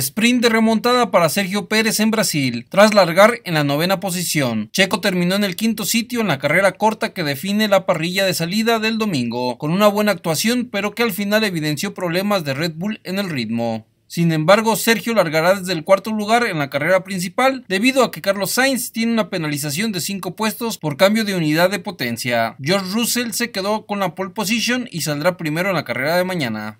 Sprint de remontada para Sergio Pérez en Brasil, tras largar en la novena posición. Checo terminó en el quinto sitio en la carrera corta que define la parrilla de salida del domingo, con una buena actuación pero que al final evidenció problemas de Red Bull en el ritmo. Sin embargo, Sergio largará desde el cuarto lugar en la carrera principal debido a que Carlos Sainz tiene una penalización de 5 puestos por cambio de unidad de potencia. George Russell se quedó con la pole position y saldrá primero en la carrera de mañana.